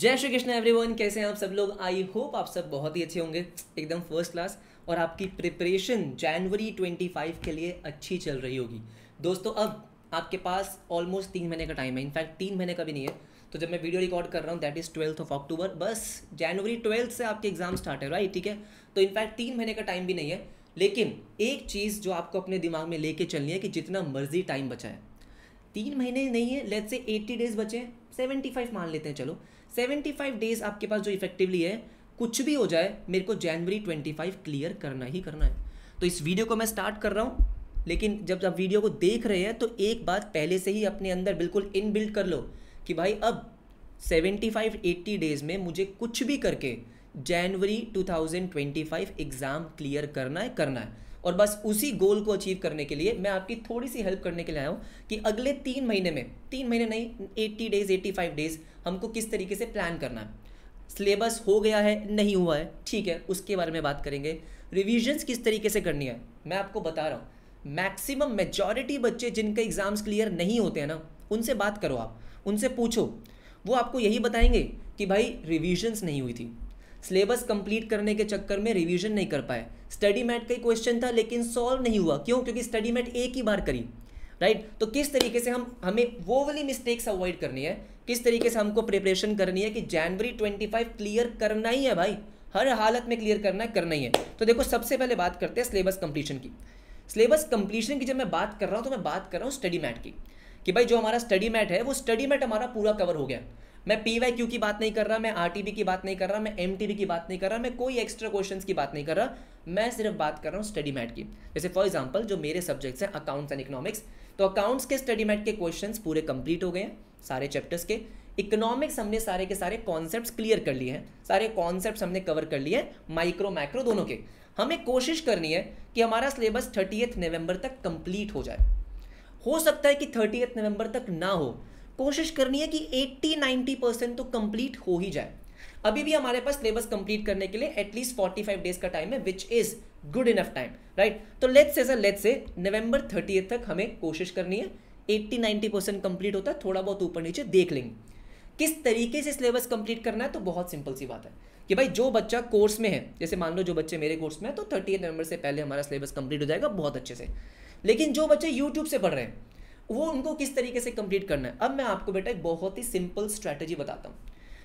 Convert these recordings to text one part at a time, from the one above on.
जय श्री कृष्ण एवरीवन कैसे हैं आप सब लोग आई होप आप सब बहुत ही अच्छे होंगे एकदम फर्स्ट क्लास और आपकी प्रिपरेशन जनवरी 25 के लिए अच्छी चल रही होगी दोस्तों अब आपके पास ऑलमोस्ट तीन महीने का टाइम है इनफैक्ट तीन महीने का भी नहीं है तो जब मैं वीडियो रिकॉर्ड कर रहा हूँ that is twelfth of October बस जनवरी ट्वेल्थ से आपके एग्जाम स्टार्ट है राइट ठीक है तो इनफैक्ट तीन महीने का टाइम भी नहीं है लेकिन एक चीज़ जो आपको अपने दिमाग में लेके चलनी है कि जितना मर्जी टाइम बचा है तीन महीने नहीं है लेट से एट्टी डेज बचे सेवेंटी फाइव मान लेते हैं चलो सेवेंटी फाइव डेज आपके पास जो इफेक्टिवली है कुछ भी हो जाए मेरे को जनवरी ट्वेंटी फाइव क्लियर करना ही करना है तो इस वीडियो को मैं स्टार्ट कर रहा हूँ लेकिन जब आप वीडियो को देख रहे हैं तो एक बात पहले से ही अपने अंदर बिल्कुल इन बिल्ड कर लो कि भाई अब सेवेंटी फाइव एट्टी डेज़ में मुझे कुछ भी करके January two thousand twenty five exam clear करना है करना है और बस उसी गोल को अचीव करने के लिए मैं आपकी थोड़ी सी हेल्प करने के लिए आया हूँ कि अगले तीन महीने में तीन महीने नहीं eighty days eighty five days हमको किस तरीके से प्लान करना है सिलेबस हो गया है नहीं हुआ है ठीक है उसके बारे में बात करेंगे रिविजन्स किस तरीके से करनी है मैं आपको बता रहा हूँ मैक्सिमम मेजॉरिटी बच्चे जिनके एग्ज़ाम्स क्लियर नहीं होते हैं ना उनसे बात करो आप उनसे पूछो वो आपको यही बताएंगे कि भाई रिविजन्स नहीं हुई थी सिलेबस कंप्लीट करने के चक्कर में रिवीजन नहीं कर पाए स्टडी मैट का ही क्वेश्चन था लेकिन सॉल्व नहीं हुआ क्यों क्योंकि स्टडी मैट एक ही बार करी राइट तो किस तरीके से हम हमें वो वाली मिस्टेक्स अवॉइड करनी है किस तरीके से हमको प्रिपरेशन करनी है कि जनवरी ट्वेंटी फाइव क्लियर करना ही है भाई हर हालत में क्लियर करना है करना ही है तो देखो सबसे पहले बात करते हैं सिलेबस कंप्लीशन की सिलेबस कंप्लीशन की जब मैं बात कर रहा हूँ तो मैं बात कर रहा हूँ स्टडी मैट की कि भाई जो हमारा स्टडी मैट है वो स्टडी मैट हमारा पूरा कवर हो गया मैं पी वाई क्यू की बात नहीं कर रहा मैं आर टी बी की बात नहीं कर रहा मैं एम टी बी की बात नहीं कर रहा मैं कोई एक्स्ट्रा क्वेश्चन की बात नहीं कर रहा मैं सिर्फ बात कर रहा हूँ स्टडी मैट की जैसे फॉर एग्जाम्पल जो मेरे सब्जेक्ट्स हैं अकाउंट्स एंड इकोनॉमिक्स तो अकाउंट्स के स्टडी मैट के क्वेश्चन पूरे कंप्लीट हो गए हैं सारे चैप्टर्स के इकोनॉमिक्स हमने सारे के सारे कॉन्सेप्ट क्लियर कर लिए हैं सारे कॉन्सेप्ट हमने कवर कर लिए हैं माइक्रो माइक्रो दोनों के हमें कोशिश करनी है कि हमारा सिलेबस थर्टी नवंबर तक कंप्लीट हो जाए हो सकता है कि थर्टी नवंबर तक ना हो कोशिश करनी है कि 80-90 परसेंट तो कंप्लीट हो ही जाए अभी भी हमारे पास सिलेबस कंप्लीट करने के लिए एटलीस्ट 45 डेज का टाइम है which is good enough time right तो let's say sir let's say November thirty तक हमें कोशिश करनी है 80-90 परसेंट कंप्लीट होता है थोड़ा बहुत ऊपर नीचे देख लेंगे किस तरीके से सिलेबस कंप्लीट करना है तो बहुत सिंपल सी बात है कि भाई जो बच्चा कोर्स में है जैसे मान लो जो बच्चे मेरे कोर्स में है तो थर्टी नवंबर से पहले हमारा सिलेबस कंप्लीट हो जाएगा बहुत अच्छे से लेकिन जो बच्चे यूट्यूब से पढ़ रहे हैं वो उनको किस तरीके से कंप्लीट करना है अब मैं आपको बेटा एक बहुत ही सिंपल स्ट्रैटेजी बताता हूँ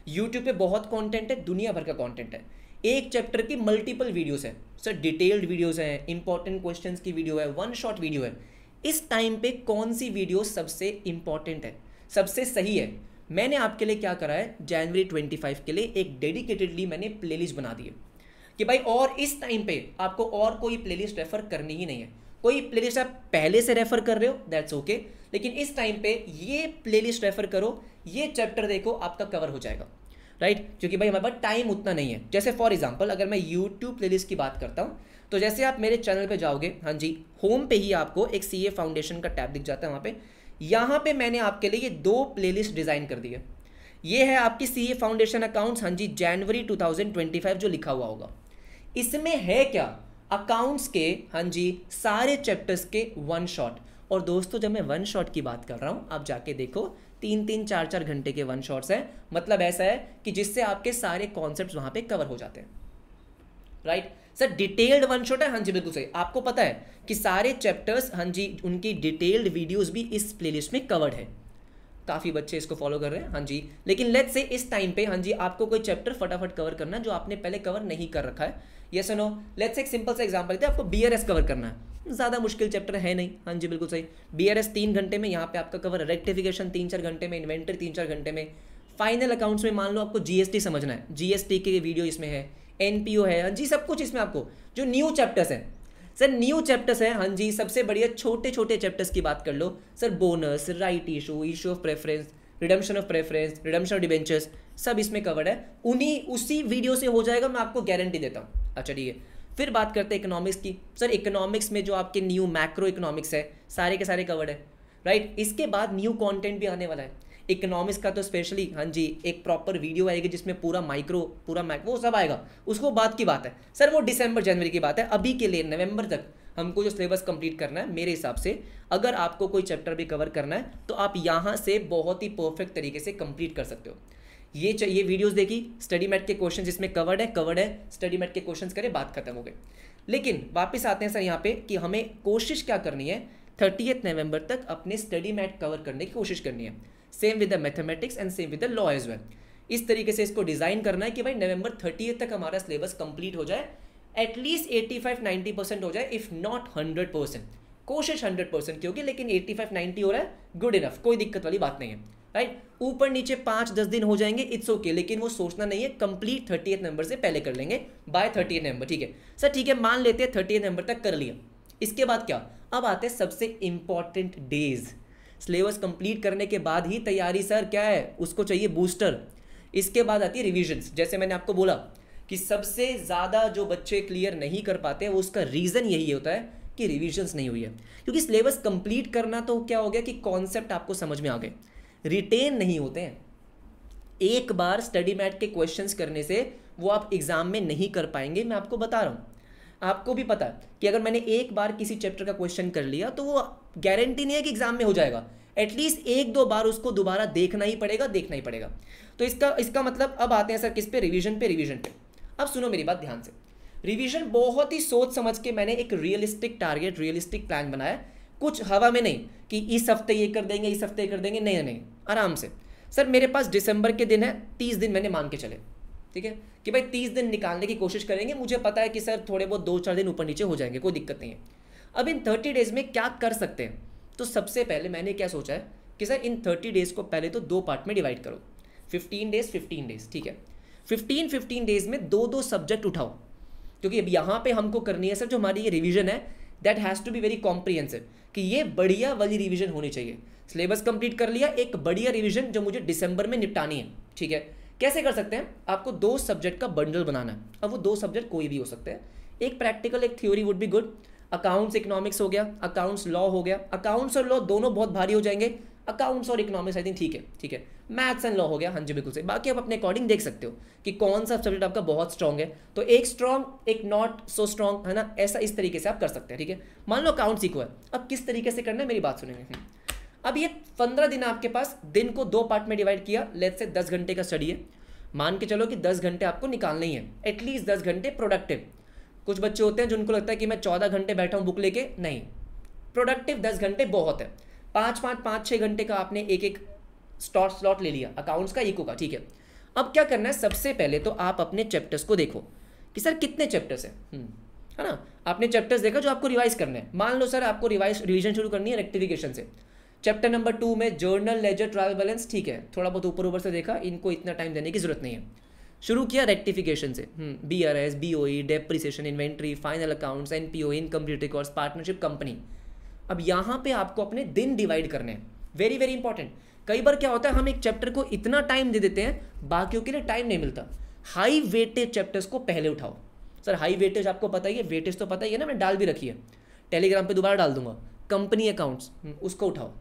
यूट्यूब पे बहुत कंटेंट है दुनिया भर का कंटेंट है एक चैप्टर की मल्टीपल वीडियोस हैं सर डिटेल्ड वीडियोस हैं इंपॉर्टेंट क्वेश्चंस की वीडियो है वन शॉट वीडियो है इस टाइम पे कौन सी वीडियो सबसे इंपॉर्टेंट है सबसे सही है मैंने आपके लिए क्या करा है जनवरी ट्वेंटी के लिए एक डेडिकेटेडली मैंने प्ले बना दी है कि भाई और इस टाइम पे आपको और कोई प्लेलिस्ट रेफर करनी ही नहीं है कोई प्लेलिस्ट आप पहले से रेफर कर रहे हो दैट्स ओके okay. लेकिन इस टाइम पे ये प्लेलिस्ट रेफर करो ये चैप्टर देखो आपका कवर हो जाएगा राइट right? क्योंकि भाई हमारे पास टाइम उतना नहीं है जैसे फॉर एग्जाम्पल अगर मैं यूट्यूब प्लेलिस्ट की बात करता हूँ तो जैसे आप मेरे चैनल पे जाओगे हाँ जी होम पे ही आपको एक सी फाउंडेशन का टैब दिख जाता है वहाँ पे यहाँ पे मैंने आपके लिए ये दो प्ले डिज़ाइन कर दी है ये है आपकी सी फाउंडेशन अकाउंट्स हाँ जी जनवरी टू जो लिखा हुआ होगा इसमें है क्या अकाउंट्स के हाँ जी सारे चैप्टर्स के वन शॉट और दोस्तों जब मैं वन शॉट की बात कर रहा हूँ आप जाके देखो तीन तीन चार चार घंटे के वन शॉट्स हैं मतलब ऐसा है कि जिससे आपके सारे कॉन्सेप्ट वहाँ पे कवर हो जाते हैं right sir detailed one shot है हाँ जी बिल्कुल सही आपको पता है कि सारे चैप्टर्स हाँ जी उनकी डिटेल्ड वीडियोज भी इस प्ले में कवर्ड है काफ़ी बच्चे इसको फॉलो कर रहे हैं हाँ जी लेकिन लेट्स से इस टाइम पे हाँ जी आपको कोई चैप्टर फटाफट कवर करना जो आपने पहले कवर नहीं कर रखा है ये नो लेट्स एक सिंपल सा एग्जाम्पल देते आपको बी कवर करना है ज़्यादा मुश्किल चैप्टर है नहीं हाँ जी बिल्कुल सही बी आर एस तीन घंटे में यहाँ पे आपका कवर है रेक्टिफिकेशन तीन चार घंटे में इन्वेंट्री तीन चार घंटे में फाइनल अकाउंट्स में मान लो आपको जीएसटी समझना है जीएसटी के वीडियो इसमें है एनपीओ है हाँ जी सब कुछ इसमें आपको जो न्यू चैप्टर्स हैं सर न्यू चैप्टर्स हैं हाँ जी सबसे बढ़िया छोटे छोटे चैप्टर्स की बात कर लो sir bonus right issue issue of preference redemption of preference redemption of debentures सब इसमें कवर्ड है उन्हीं उसी वीडियो से हो जाएगा मैं आपको गारंटी देता हूँ अच्छा ठीक है फिर बात करते हैं इकोनॉमिक्स की सर इकोनॉमिक्स में जो आपके न्यू मैक्रो इकोनॉमिक्स है सारे के सारे कवर्ड है राइट इसके बाद न्यू कंटेंट भी आने वाला है इकोनॉमिक्स का तो स्पेशली हाँ जी एक प्रॉपर वीडियो आएगी जिसमें पूरा माइक्रो पूरा मैक्रो वो सब आएगा उसको बाद की बात है सर वो दिसंबर जनवरी की बात है अभी के लिए नवंबर तक हमको जो सिलेबस कंप्लीट करना है मेरे हिसाब से अगर आपको कोई चैप्टर भी कवर करना है तो आप यहाँ से बहुत ही परफेक्ट तरीके से कंप्लीट कर सकते हो ये ये वीडियोस देखी स्टडी मैट के क्वेश्चन इसमें कवर्ड है कवर्ड है स्टडी मैट के क्वेश्चन करें बात खत्म हो गई लेकिन वापस आते हैं सर यहाँ पे कि हमें कोशिश क्या करनी है थर्टी नवंबर तक अपने स्टडी मैट कवर करने की कोशिश करनी है same with the mathematics and same with the law as well इस तरीके से इसको डिज़ाइन करना है कि भाई नवंबर थर्टी तक हमारा सिलेबस कंप्लीट हो जाए at least eighty five ninety percent हो जाए इफ़ नॉट हंड्रेड परसेंट कोशिश हंड्रेड परसेंट की होगी लेकिन एट्टी फाइव नाइन्टी हो रहा है गुड इनफ कोई दिक्कत वाली बात नहीं है राइट ऊपर नीचे पांच दस दिन हो जाएंगे इट्स ओके okay, लेकिन वो सोचना नहीं है कंप्लीट थर्टी नंबर से पहले कर लेंगे बाय थर्टी नंबर ठीक है सर ठीक है मान लेते हैं थर्टी नंबर तक कर लिया इसके बाद क्या अब आते हैं सबसे इंपॉर्टेंट डेज सिलेबस कंप्लीट करने के बाद ही तैयारी सर क्या है उसको चाहिए बूस्टर इसके बाद आती है रिविजन्स जैसे मैंने आपको बोला कि सबसे ज़्यादा जो बच्चे क्लियर नहीं कर पाते वो उसका रीज़न यही होता है कि रिविजन्स नहीं हुई है क्योंकि सिलेबस कंप्लीट करना तो क्या हो गया कि कॉन्सेप्ट आपको समझ में आ गए रिटेन नहीं होते हैं एक बार स्टडी मैट के क्वेश्चन करने से वो आप एग्ज़ाम में नहीं कर पाएंगे मैं आपको बता रहा हूँ आपको भी पता है कि अगर मैंने एक बार किसी चैप्टर का क्वेश्चन कर लिया तो वो गारंटी नहीं है कि एग्ज़ाम में हो जाएगा एटलीस्ट एक दो बार उसको दोबारा देखना ही पड़ेगा देखना ही पड़ेगा तो इसका इसका मतलब अब आते हैं सर किस पे रिवीजन पे रिवीजन पे अब सुनो मेरी बात ध्यान से रिवीजन बहुत ही सोच समझ के मैंने एक रियलिस्टिक टारगेट रियलिस्टिक प्लान बनाया कुछ हवा में नहीं कि इस हफ्ते ये कर देंगे इस हफ्ते कर देंगे नहीं नहीं आराम से सर मेरे पास दिसंबर के दिन है तीस दिन मैंने मान के चले ठीक है कि भाई तीस दिन निकालने की कोशिश करेंगे मुझे पता है कि सर थोड़े बहुत दो चार दिन ऊपर नीचे हो जाएंगे कोई दिक्कत नहीं है अब इन थर्टी डेज़ में क्या कर सकते हैं तो सबसे पहले मैंने क्या सोचा है कि सर इन थर्टी डेज़ को पहले तो दो पार्ट में डिवाइड करो फिफ्टीन डेज़ फिफ्टीन डेज़ ठीक है फिफ्टीन फिफ्टीन डेज़ में दो दो सब्जेक्ट उठाओ क्योंकि अब यहाँ पे हमको करनी है सर जो हमारी ये रिविजन है that has to be very comprehensive कि ये बढ़िया वाली रिविजन होनी चाहिए सिलेबस कंप्लीट कर लिया एक बढ़िया रिविजन जो मुझे दिसंबर में निपटानी है ठीक है कैसे कर सकते हैं आपको दो सब्जेक्ट का बंडल बनाना है अब वो दो सब्जेक्ट कोई भी हो सकते हैं एक प्रैक्टिकल एक theory would be good accounts economics हो गया अकाउंट्स लॉ हो गया अकाउंट्स और लॉ दोनों बहुत भारी हो जाएंगे अकाउंट्स और इकोनॉमिक्स आई थिंक ठीक है ठीक है मैथ्स एंड लॉ हो गया हाँ जी बिल्कुल सही बाकी आप अपने अकॉर्डिंग देख सकते हो कि कौन सा सब्जेक्ट आपका बहुत स्ट्रॉग है तो एक स्ट्रॉन्ग एक नॉट सो स्ट्रॉन्ग है ना ऐसा इस तरीके से आप कर सकते हैं ठीक है मान लो अकाउंट सीखो है अब किस तरीके से करना है मेरी बात सुनेंगे हम्म। अब ये पंद्रह दिन आपके पास दिन को दो पार्ट में डिवाइड किया लेट से दस घंटे का स्टडी है मान के चलो कि दस घंटे आपको निकालने ही है एटलीस्ट दस घंटे प्रोडक्टिव कुछ बच्चे होते हैं जिनको लगता है कि मैं चौदह घंटे बैठा हूँ बुक लेके नहीं प्रोडक्टिव दस घंटे बहुत है पाँच पाँच पाँच छः घंटे का आपने एक एक स्टॉट स्लॉट ले लिया अकाउंट्स का इको का ठीक है अब क्या करना है सबसे पहले तो आप अपने चैप्टर्स को देखो कि सर कितने चैप्टर्स हैं हम्म, है ना आपने चैप्टर्स देखा जो आपको रिवाइज करना है मान लो सर आपको रिवाइज रिविजन शुरू करनी है रेक्टिफिकेशन से चैप्टर नंबर टू में जर्नल लेजर ट्रैवल बैलेंस ठीक है थोड़ा बहुत ऊपर ऊपर से देखा इनको इतना टाइम देने की जरूरत नहीं है शुरू किया रेक्टिफिकेशन से B R S B O E depreciation inventory final accounts N P O incomplete records partnership company अब यहां पे आपको अपने दिन डिवाइड करने हैं वेरी वेरी इंपॉर्टेंट कई बार क्या होता है हम एक चैप्टर को इतना टाइम दे देते हैं बाकियों के लिए टाइम नहीं मिलता हाई वेटेज चैप्टर्स को पहले उठाओ सर हाई वेटेज आपको पता ही है वेटेज तो पता ही है ना मैं डाल भी रखी है टेलीग्राम पे दोबारा डाल दूंगा कंपनी अकाउंट्स हम्म, उसको उठाओ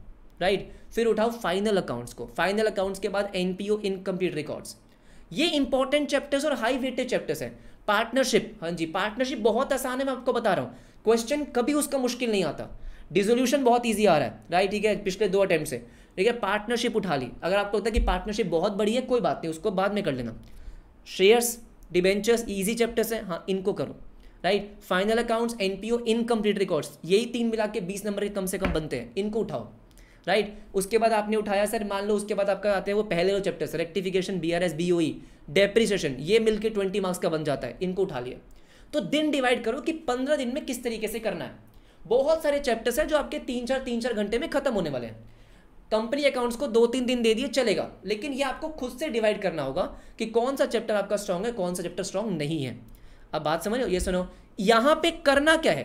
राइट फिर उठाओ फाइनल अकाउंट्स को फाइनल अकाउंट्स के बाद N P O incomplete records ये इंपॉर्टेंट चैप्टर्स और हाई वेटेज चैप्टर्स हैं पार्टनरशिप हाँ जी पार्टनरशिप बहुत आसान है मैं आपको बता रहा हूँ क्वेश्चन कभी उसका मुश्किल नहीं आता डिजोल्यूशन बहुत ईजी आ रहा है राइट ठीक है पिछले दो अटैम्प्ट से ठीक है पार्टनरशिप उठा ली अगर आपको लगता है कि पार्टनरशिप बहुत बड़ी है कोई बात नहीं उसको बाद में कर लेना शेयर्स डिबेंचर्स ईजी चैप्टर्स हैं हाँ इनको करो right final accounts NPO incomplete records यही तीन मिला के बीस नंबर के कम से कम बनते हैं इनको उठाओ राइट right? उसके बाद आपने उठाया सर मान लो उसके बाद आपका आते हैं वो पहले chapter sir rectification B R S B O E ये मिलके ट्वेंटी मार्क्स का बन जाता है इनको उठा लिया तो दिन डिवाइड करो कि पंद्रह दिन में किस तरीके से करना है बहुत सारे चैप्टर्स हैं जो आपके तीन चार तीन चार घंटे में खत्म होने वाले हैं कंपनी अकाउंट्स को दो तीन दिन दे दिए चलेगा लेकिन ये आपको खुद से डिवाइड करना होगा कि कौन सा चैप्टर आपका स्ट्रांग है कौन सा चैप्टर स्ट्रांग नहीं है अब बात समझो ये सुनो यहाँ पे करना क्या है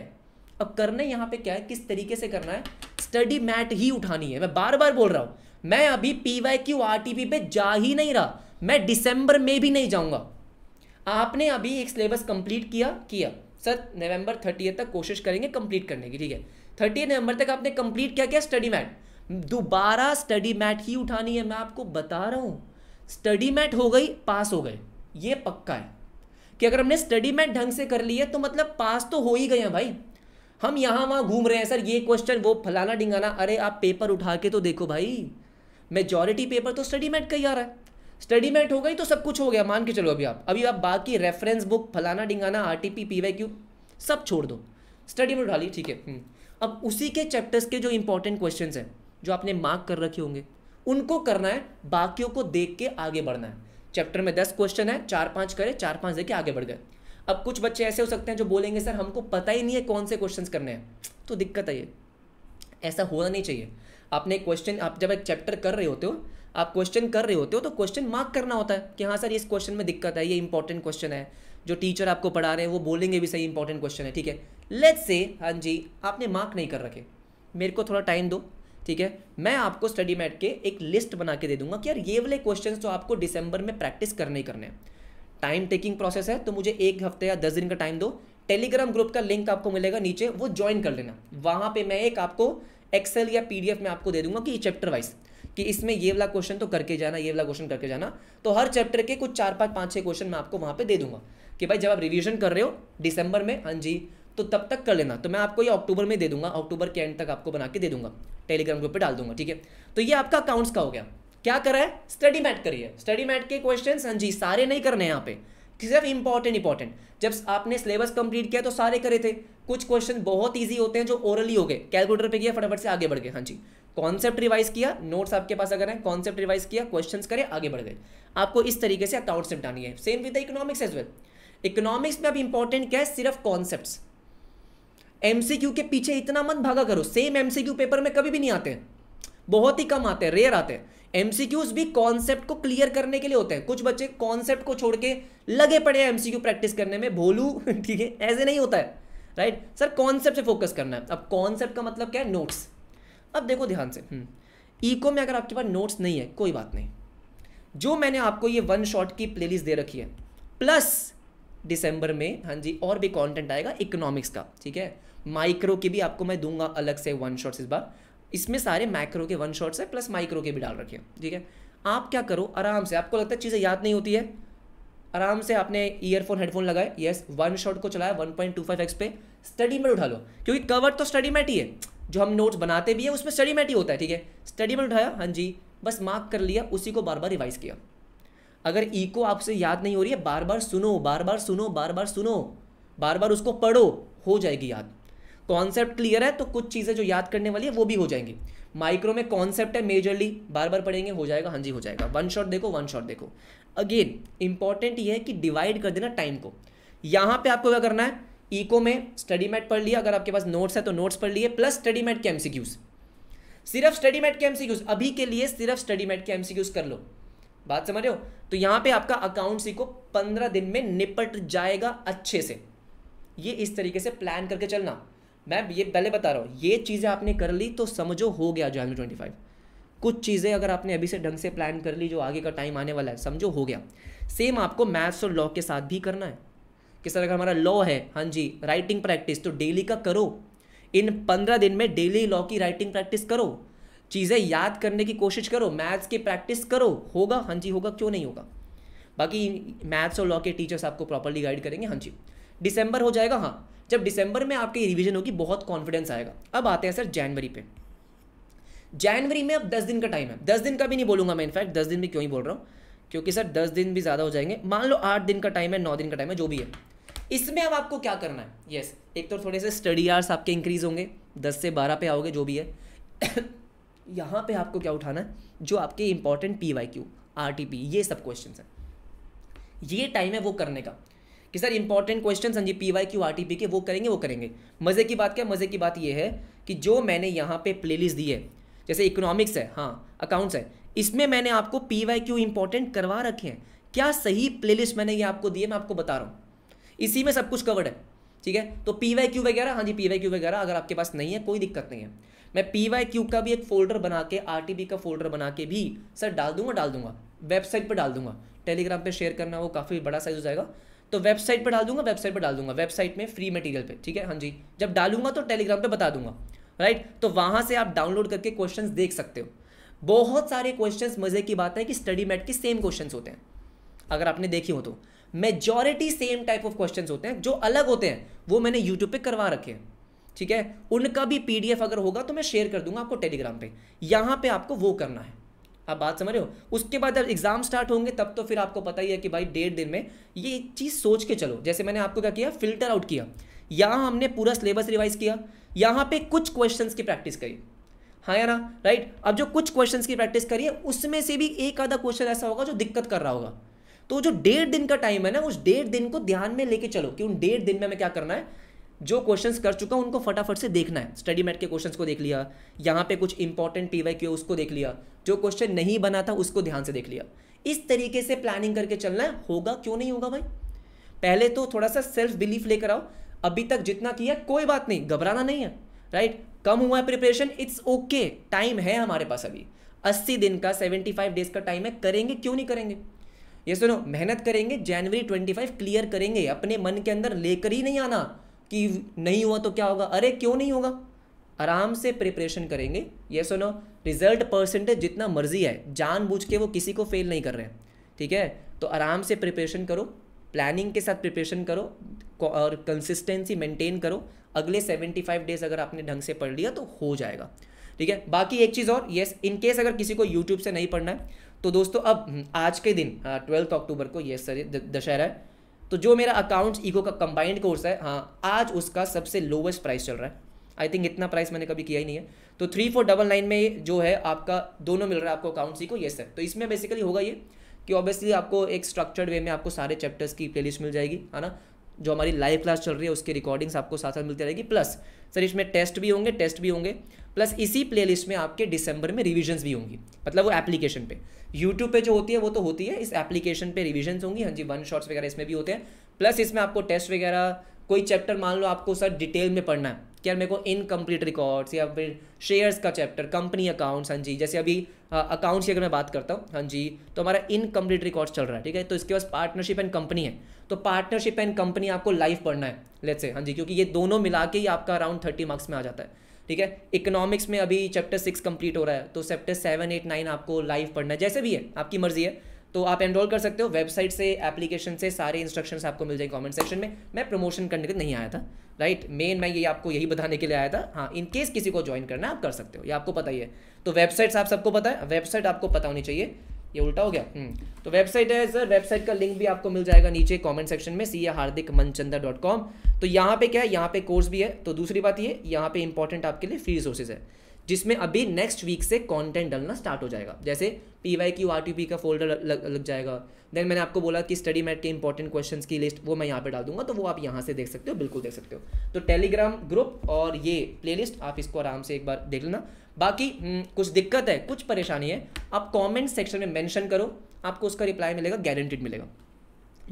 अब करने यहाँ पे क्या है किस तरीके से करना है स्टडी मैट ही उठानी है मैं बार बार बोल रहा हूँ मैं अभी P Y Q R T P पे जा ही नहीं रहा मैं दिसंबर में भी नहीं जाऊँगा आपने अभी एक सिलेबस कंप्लीट किया किया सर नवंबर थर्टी तक कोशिश करेंगे कंप्लीट करने की ठीक है थर्टी नवंबर तक आपने कंप्लीट क्या किया स्टडी मैट दोबारा स्टडी मैट ही उठानी है मैं आपको बता रहा हूँ स्टडी मैट हो गई पास हो गए ये पक्का है कि अगर हमने स्टडी मैट ढंग से कर लिया है तो मतलब पास तो हो ही गए हैं भाई हम यहाँ वहाँ घूम रहे हैं सर ये क्वेश्चन वो फलाना डिंगाना अरे आप पेपर उठा के तो देखो भाई मेजॉरिटी पेपर तो स्टडी मैट का ही आ रहा है स्टडी मेट हो गई तो सब कुछ हो गया मान के चलो अभी आप अभी आप बाकी रेफरेंस बुक फलाना डिंगाना R T P P Y Q सब छोड़ दो स्टडी में उठा ली ठीक है हम्म। अब उसी के चैप्टर्स के जो इंपॉर्टेंट क्वेश्चन हैं जो आपने मार्क कर रखे होंगे उनको करना है बाकियों को देख के आगे बढ़ना है चैप्टर में दस क्वेश्चन है चार पाँच करे चार पाँच के आगे बढ़ गए अब कुछ बच्चे ऐसे हो सकते हैं जो बोलेंगे सर हमको पता ही नहीं है कौन से क्वेश्चन करने हैं तो दिक्कत है ये ऐसा होना नहीं चाहिए आपने क्वेश्चन आप जब एक चैप्टर कर रहे होते हो आप क्वेश्चन कर रहे होते हो तो क्वेश्चन मार्क करना होता है कि हाँ सर इस क्वेश्चन में दिक्कत है ये इंपॉर्टेंट क्वेश्चन है जो टीचर आपको पढ़ा रहे हैं वो बोलेंगे भी सही इंपॉर्टेंट क्वेश्चन है ठीक है लेट्स से हाँ जी आपने मार्क नहीं कर रखे मेरे को थोड़ा टाइम दो ठीक है मैं आपको स्टडी मैट के एक लिस्ट बना के दे दूंगा कि यार ये वाले क्वेश्चन तो आपको दिसंबर में प्रैक्टिस करने ही करने हैं टाइम टेकिंग प्रोसेस है तो मुझे एक हफ्ते या दस दिन का टाइम दो टेलीग्राम ग्रुप का लिंक आपको मिलेगा नीचे वो ज्वाइन कर लेना वहाँ पे मैं एक आपको एक्सेल या पीडीएफ में आपको दे दूंगा कि चैप्टर वाइज कि इसमें ये वाला क्वेश्चन तो करके जाना ये वाला क्वेश्चन करके जाना तो हर चैप्टर के कुछ चार पाँच पाँच छः क्वेश्चन मैं आपको वहाँ पर दे दूंगा कि भाई जब आप रिविजन कर रहे हो दिसंबर में हाँ जी तो तब तक कर लेना तो मैं आपको ये अक्टूबर में दे दूंगा अक्टूबर के एंड तक आपको बना के दे दूंगा टेलीग्राम ग्रुप पे डाल दूंगा ठीक है तो ये आपका अकाउंट्स का हो गया क्या करा है स्टडी मैट करिए स्टडी मैट के क्वेश्चन हाँ जी सारे नहीं करने यहाँ पे सिर्फ इंपॉर्टेंट इंपॉर्टेंट जब आपने सिलेबस कंप्लीट किया तो सारे करे थे कुछ क्वेश्चन बहुत ईजी होते हैं जो ओरली हो गए कैलकुलेटर पे किया फटाफट से आगे बढ़ गए हाँ जी कॉन्सेप्ट रिवाइज किया नोट्स आपके पास अगर हैं कॉन्सेप्ट रिवाइज किया क्वेश्चन करे आगे बढ़ गए आपको इस तरीके से अकाउंट्स निपटानी है same with the economics as well economics में अब इंपॉर्टेंट क्या है सिर्फ कॉन्सेप्ट एमसीक्यू के पीछे इतना मत भागा करो सेम एमसीक्यू पेपर में कभी भी नहीं आते बहुत ही कम आते हैं रेयर आते हैं एमसीक्यूज भी कॉन्सेप्ट को क्लियर करने के लिए होते हैं कुछ बच्चे कॉन्सेप्ट को छोड़ के लगे पड़े हैं एमसीक्यू प्रैक्टिस करने में भोलू ठीक है ऐसे नहीं होता है राइट सर कॉन्सेप्ट से फोकस करना है अब कॉन्सेप्ट का मतलब क्या है नोट्स अब देखो ध्यान से ईको हम्म। में अगर आपके पास नोट्स नहीं है कोई बात नहीं जो मैंने आपको ये वन शॉट की प्लेलिस्ट दे रखी है प्लस दिसंबर में हाँ जी और भी कंटेंट आएगा इकोनॉमिक्स का ठीक है माइक्रो के भी आपको मैं दूंगा अलग से वन शॉट्स इस बार इसमें सारे माइक्रो के वन शॉट्स है प्लस माइक्रो के भी डाल रखे हैं ठीक है आप क्या करो आराम से आपको लगता है चीज़ें याद नहीं होती है आराम से आपने ईयरफोन हेडफोन लगाए यस वन शॉट को चलाया वन पॉइंट टू एक्स पे स्टडी मेट उठा लो क्योंकि कवर तो स्टडी मेट ही है जो हम नोट्स बनाते भी हैं उसमें स्टडी मेट ही होता है ठीक है स्टडी मैट उठाया हाँ जी बस मार्क कर लिया उसी को बार बार रिवाइज किया अगर ईको e आपसे याद नहीं हो रही है बार बार सुनो बार बार सुनो बार बार सुनो बार बार उसको पढ़ो हो जाएगी याद कॉन्सेप्ट क्लियर है तो कुछ चीज़ें जो याद करने वाली है वो भी हो जाएंगी माइक्रो में कॉन्सेप्ट है मेजरली बार बार पढ़ेंगे हो जाएगा हाँ जी हो जाएगा वन शॉट देखो वन शॉट देखो अगेन इंपॉर्टेंट ये है कि डिवाइड कर देना टाइम को यहाँ पे आपको क्या करना है इको में स्टडी मैट पढ़ लिया अगर आपके पास नोट्स है तो नोट्स पढ़ लिए प्लस स्टडी मैट के एमसीक्यूज सिर्फ स्टडी मैट के एमसीक्यूज अभी के लिए सिर्फ स्टडी मैट के एमसीक्यूज कर लो बात समझ रहे हो तो यहाँ पे आपका अकाउंट सीखो पंद्रह दिन में निपट जाएगा अच्छे से ये इस तरीके से प्लान करके चलना मैं ये पहले बता रहा हूँ ये चीज़ें आपने कर ली तो समझो हो गया जो ट्वेंटी फाइव कुछ चीज़ें अगर आपने अभी से ढंग से प्लान कर ली जो आगे का टाइम आने वाला है समझो हो गया सेम आपको मैथ्स और लॉ के साथ भी करना है किस तरह का हमारा लॉ है हाँ जी राइटिंग प्रैक्टिस तो डेली का करो इन पंद्रह दिन में डेली लॉ की राइटिंग प्रैक्टिस करो चीज़ें याद करने की कोशिश करो मैथ्स की प्रैक्टिस करो होगा हाँ जी होगा क्यों नहीं होगा बाकी मैथ्स और लॉ के टीचर्स आपको प्रॉपरली गाइड करेंगे हाँ जी डिसम्बर हो जाएगा हाँ जब डिसम्बर में आपकी रिविजन होगी बहुत कॉन्फिडेंस आएगा अब आते हैं सर जनवरी पे जनवरी में अब दस दिन का टाइम है दस दिन का भी नहीं बोलूंगा मैं इनफैक्ट दस दिन में क्यों ही बोल रहा हूँ क्योंकि सर दस दिन भी ज़्यादा हो जाएंगे मान लो आठ दिन का टाइम है नौ दिन का टाइम है जो भी है इसमें अब आपको क्या करना है यस yes, एक तो थोड़े से स्टडी आर्स आपके इंक्रीज होंगे दस से बारह पे आओगे जो भी है यहाँ पे आपको क्या उठाना है जो आपके important P Y Q R T P ये सब क्वेश्चन है ये टाइम है वो करने का कि सर इंपॉर्टेंट क्वेश्चन हाँ जी P Y Q R T P के वो करेंगे वो करेंगे मज़े की बात क्या मज़े की बात ये है कि जो मैंने यहाँ पे प्लेलिस्ट दी है जैसे इकोनॉमिक्स है हाँ अकाउंट्स है इसमें मैंने आपको पी वाई क्यू इंपॉर्टेंट करवा रखे हैं क्या सही प्लेलिस्ट मैंने ये आपको दी है मैं आपको बता रहा हूँ इसी में सब कुछ कवर्ड है ठीक है तो पी वाई क्यू वगैरह हाँ जी पी वाई क्यू वगैरह अगर आपके पास नहीं है कोई दिक्कत नहीं है मैं पी वाई क्यू का भी एक फोल्डर बना के आर टी बी का फोल्डर बना के भी सर डाल दूंगा डाल दूंगा वेबसाइट पर डाल दूंगा टेलीग्राम पर शेयर करना वो काफ़ी बड़ा साइज हो जाएगा तो वेबसाइट पर डाल दूंगा वेबसाइट पर डाल दूंगा वेबसाइट में फ्री मटीरियल पर ठीक है हाँ जी जब डालूंगा तो टेलीग्राम पर बता दूंगा राइट तो वहाँ से आप डाउनलोड करके क्वेश्चन देख सकते हो बहुत सारे क्वेश्चंस मज़े की बात है कि स्टडी मैट के सेम क्वेश्चंस होते हैं अगर आपने देखी हो तो majority same type of question होते हैं जो अलग होते हैं वो मैंने यूट्यूब पर करवा रखे हैं ठीक है उनका भी पीडीएफ अगर होगा तो मैं शेयर कर दूंगा आपको टेलीग्राम पे यहाँ पे आपको वो करना है आप बात समझ रहे हो उसके बाद जब एग्जाम स्टार्ट होंगे तब तो फिर आपको पता ही है कि भाई डेढ़ दिन में ये चीज़ सोच के चलो जैसे मैंने आपको क्या किया फिल्टर आउट किया यहाँ हमने पूरा सिलेबस रिवाइज किया यहाँ पे कुछ क्वेश्चंस की प्रैक्टिस करी हाँ या ना राइट अब जो कुछ क्वेश्चंस की प्रैक्टिस करिए उसमें से भी एक आधा क्वेश्चन ऐसा होगा जो दिक्कत कर रहा होगा तो जो डेढ़ दिन का टाइम है ना उस डेढ़ दिन को ध्यान में लेके चलो कि उन डेढ़ दिन में हमें क्या करना है जो क्वेश्चंस कर चुका उनको फटाफट से देखना है स्टडी मैट के क्वेश्चंस को देख लिया यहाँ पे कुछ इंपॉर्टेंट पी वाई उसको देख लिया जो क्वेश्चन नहीं बना था उसको ध्यान से देख लिया इस तरीके से प्लानिंग करके चलना है होगा क्यों नहीं होगा भाई पहले तो थोड़ा सा सेल्फ बिलीफ लेकर आओ अभी तक जितना किया कोई बात नहीं घबराना नहीं है राइट कम हुआ है प्रिपरेशन इट्स ओके टाइम है हमारे पास अभी अस्सी दिन का सेवेंटी फाइव डेज का टाइम है करेंगे क्यों नहीं करेंगे ये सुनो मेहनत करेंगे जनवरी ट्वेंटी फाइव क्लियर करेंगे अपने मन के अंदर लेकर ही नहीं आना कि नहीं हुआ तो क्या होगा अरे क्यों नहीं होगा आराम से प्रिपरेशन करेंगे ये सुनो रिजल्ट परसेंटेज जितना मर्जी है जानबूझ के वो किसी को फेल नहीं कर रहे हैं ठीक है तो आराम से प्रिपरेशन करो प्लानिंग के साथ प्रिपरेशन करो और कंसिस्टेंसी मेंटेन करो अगले सेवेंटी फाइव डेज अगर आपने ढंग से पढ़ लिया तो हो जाएगा ठीक है बाकी एक चीज़ और येस इन केस अगर किसी को यूट्यूब से नहीं पढ़ना है तो दोस्तों अब हम्म, आज के दिन ट्वेल्थ हाँ, अक्टूबर को येस सर दशहरा है तो जो मेरा अकाउंट्स ईगो का कंबाइंड कोर्स है हाँ आज उसका सबसे लोवेस्ट प्राइस चल रहा है आई थिंक इतना प्राइस मैंने कभी किया ही नहीं है तो थ्री फोर डबल नाइन में जो है आपका दोनों मिल रहा है आपको अकाउंट्स ईको येस सर तो इसमें बेसिकली होगा ये कि ऑब्वियसली आपको एक स्ट्रक्चर्ड वे में आपको सारे चैप्टर्स की प्लेलिस्ट मिल जाएगी है ना जो हमारी लाइव क्लास चल रही है उसकी रिकॉर्डिंग्स आपको साथ साथ मिलती रहेगी प्लस सर इसमें टेस्ट भी होंगे टेस्ट भी होंगे प्लस इसी प्लेलिस्ट में आपके दिसंबर में रिविजन्स भी होंगी मतलब वो एप्लीकेशन पे यूट्यूब पे जो होती है वो तो होती है इस एप्लीकेशन पे रिविजन्स होंगी हाँ जी वन शॉट्स वगैरह इसमें भी होते हैं प्लस इसमें आपको टेस्ट वगैरह कोई चैप्टर मान लो आपको सर डिटेल में पढ़ना है कि यार मेरे को इनकम्प्लीट रिकॉर्ड्स या फिर शेयर्स का चैप्टर कंपनी अकाउंट्स हाँ जी जैसे अभी अकाउंट्स हाँ, की अगर मैं बात करता हूँ हाँ जी तो हमारा इनकम्प्लीट रिकॉर्ड्स चल रहा है ठीक है तो इसके पास पार्टनरशिप एंड कंपनी है तो पार्टनरशिप एंड कंपनी आपको लाइव पढ़ना है लेट्स से हाँ जी क्योंकि ये दोनों मिला के ही आपका अराउंड थर्टी मार्क्स में आ जाता है ठीक है इकोनॉमिक्स में अभी चैप्टर सिक्स कंप्लीट हो रहा है तो चैप्टर सेवन एट नाइन आपको लाइव पढ़ना है जैसे भी है आपकी मर्जी है तो आप एनरोल कर सकते हो वेबसाइट से एप्लीकेशन से सारे इंस्ट्रक्शंस आपको मिल जाएंगे कमेंट सेक्शन में मैं प्रमोशन करने के लिए नहीं आया था राइट मेन मैं ये आपको यही बताने के लिए आया था हाँ इन केस किसी को ज्वाइन करना आप कर सकते हो ये आपको पता ही है तो वेबसाइट्स आप सबको पता है वेबसाइट आपको पता होनी चाहिए ये उल्टा हो गया हम्म। तो वेबसाइट है सर वेबसाइट का लिंक भी आपको मिल जाएगा नीचे कमेंट सेक्शन में C Hardik Manchanda dot com तो यहाँ पे क्या है यहाँ पे कोर्स भी है तो दूसरी बात ये यहाँ पे इंपॉर्टेंट आपके लिए फ्री रिसोर्सेज है जिसमें अभी नेक्स्ट वीक से कंटेंट डलना स्टार्ट हो जाएगा जैसे P Y Q R T P का फोल्डर लग, लग जाएगा देन मैंने आपको बोला कि स्टडी मैट के इंपॉर्टेंट क्वेश्चंस की लिस्ट वो मैं यहाँ पे डाल दूंगा तो वो आप यहाँ से देख सकते हो बिल्कुल देख सकते हो तो टेलीग्राम ग्रुप और ये प्लेलिस्ट आप इसको आराम से एक बार देख लेना बाकी हम्म, कुछ दिक्कत है कुछ परेशानी है आप कॉमेंट सेक्शन में मैंशन करो आपको उसका रिप्लाई मिलेगा गारंटेड मिलेगा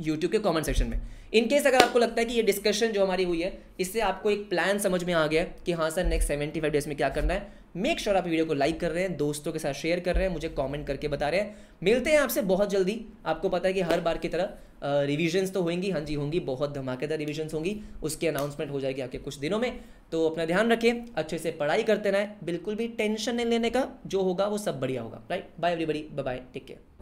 यूट्यूब के कमेंट सेक्शन में इनकेस अगर आपको लगता है कि ये डिस्कशन जो हमारी हुई है इससे आपको एक प्लान समझ में आ गया कि हाँ sir next seventy five days में क्या करना है मेक श्योर sure आप वीडियो को लाइक कर रहे हैं दोस्तों के साथ शेयर कर रहे हैं मुझे कमेंट करके बता रहे हैं मिलते हैं आपसे बहुत जल्दी आपको पता है कि हर बार की तरह रिविजन्स तो होंगी हाँ जी होंगी बहुत धमाकेदार रिविजन्स होंगी उसकी अनाउंसमेंट हो जाएगी आपके कुछ दिनों में तो अपना ध्यान रखें अच्छे से पढ़ाई करते रहें बिल्कुल भी टेंशन नहीं लेने का जो होगा वो सब बढ़िया होगा right bye everybody bye take care